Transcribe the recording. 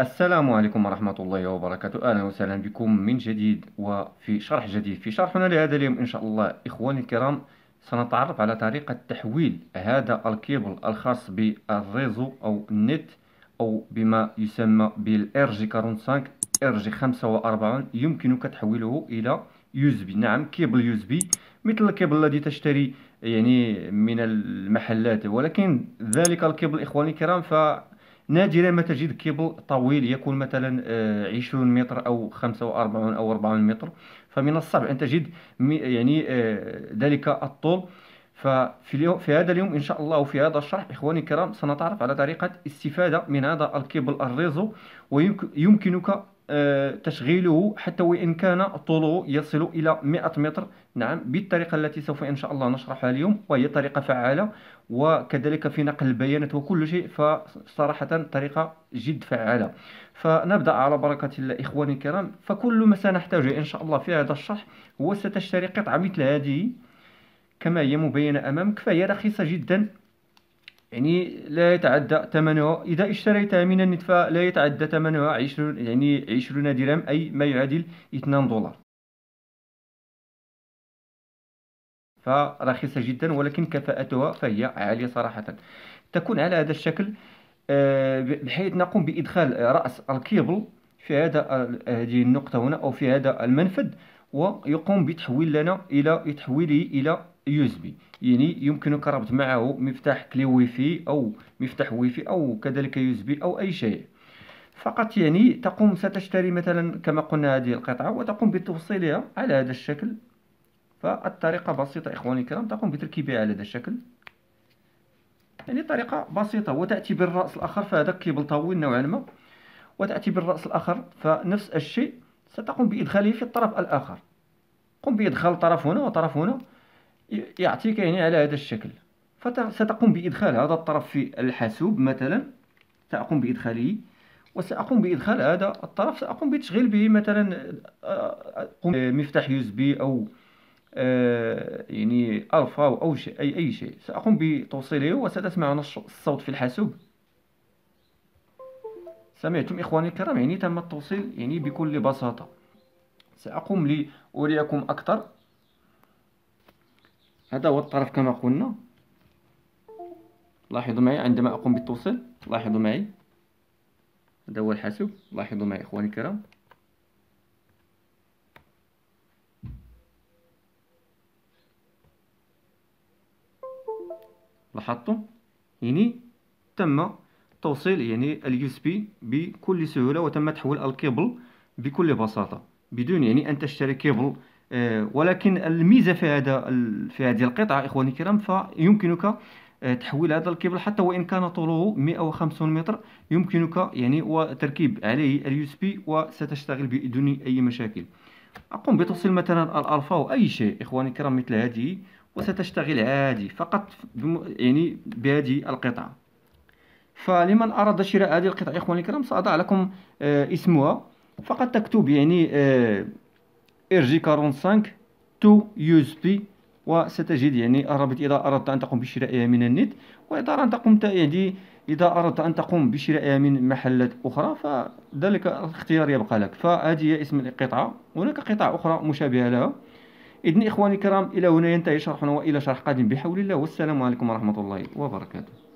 السلام عليكم ورحمة الله وبركاته أهلا وسهلا بكم من جديد وفي شرح جديد في شرحنا لهذا اليوم إن شاء الله إخواني الكرام سنتعرف على طريقة تحويل هذا الكيبل الخاص بالريزو أو النت أو بما يسمى بالار جي 45 ار جي 45 يمكنك تحويله إلى يوزبي نعم كيبل يوزبي مثل الكيبل الذي تشتري يعني من المحلات ولكن ذلك الكيبل إخواني الكرام ف نادرا ما تجد كيبل طويل يكون مثلا 20 آه، متر او 45 او 40 متر فمن الصعب ان تجد يعني آه، ذلك الطول ففي اليوم في هذا اليوم ان شاء الله وفي هذا الشرح اخواني الكرام سنتعرف على طريقه استفاده من هذا الكيبل الريزو ويمكنك آه، تشغيله حتى وإن كان طوله يصل إلى 100 متر نعم بالطريقة التي سوف إن شاء الله نشرحها اليوم وهي طريقة فعالة وكذلك في نقل البيانات وكل شيء فصراحة طريقة جد فعالة فنبدأ على بركة الله إخواني الكرام فكل ما سنحتاجه إن شاء الله في هذا الشرح هو ستشتري قطعة مثل هذه كما هي مبينة أمامك فهي رخيصة جدا يعني لا يتعدى ثمنها إذا اشتريتها النتفه لا يتعدى ثمنها 20 يعني 20 درهم أي ما يعادل 2 دولار فرخيصة جدا ولكن كفاءتها فهي عالية صراحة تكون على هذا الشكل آه، بحيث نقوم بإدخال رأس الكيبل في هذا هذه النقطة هنا أو في هذا المنفذ ويقوم بتحويل لنا إلى تحويله إلى يو اس بي يعني يمكنك ربط معه مفتاح كلي واي فاي او مفتاح واي فاي او كذلك يو اس بي او اي شيء فقط يعني تقوم ستشتري مثلا كما قلنا هذه القطعه وتقوم بتوصيلها على هذا الشكل فالطريقه بسيطه اخواني الكرام تقوم بتركيبها على هذا الشكل يعني طريقه بسيطه وتاتي بالراس الاخر فهذا كيبل طويل نوعا ما وتاتي بالراس الاخر فنفس الشيء ستقوم بادخاله في الطرف الاخر قم بادخال طرف هنا وطرف هنا يعطيك يعني على هذا الشكل فستقوم بإدخال هذا الطرف في الحاسوب مثلا سأقوم بإدخاله وسأقوم بإدخال هذا الطرف سأقوم بتشغيل به مثلا آه، آه، مفتاح يو اس بي أو آه، يعني ألفا أو شيء أي أي شيء سأقوم بتوصيله وستسمعون الصوت في الحاسوب سمعتم إخواني الكرام يعني تم التوصيل يعني بكل بساطة سأقوم لأريكم أكثر هذا هو الطرف كما قلنا لاحظوا معي عندما أقوم بالتوصيل لاحظوا معي هذا هو الحاسوب لاحظوا معي إخواني الكرام لاحظتم يعني تم توصيل يعني اليو اس بي بكل سهوله وتم تحويل الكيبل بكل بساطه بدون يعني ان تشتري كيبل آه، ولكن الميزه في هذا في هذه القطعه اخواني الكرام فيمكنك آه، تحويل هذا الكيبل حتى وان كان طوله 150 متر يمكنك يعني وتركيب عليه اليو اس بي وستشتغل بدون اي مشاكل اقوم بتوصيل مثلا الالفا أو أي شيء اخواني الكرام مثل هذه وستشتغل عادي فقط يعني بهذه القطعه فلمن اراد شراء هذه القطعه اخواني الكرام ساضع لكم آه، اسمها فقط تكتب يعني ار جي 45 تو يو اس بي وستجد يعني الرابط إذا أردت أن تقوم بشرائها من النت وإذا أن تقوم يعني إذا أردت أن تقوم بشرائها من محلات أخرى فذلك الاختيار يبقى لك فهذه هي اسم القطعة هناك قطع أخرى مشابهة لها إذن إخواني الكرام إلى هنا ينتهي شرحنا وإلى شرح قادم بحول الله والسلام عليكم ورحمة الله وبركاته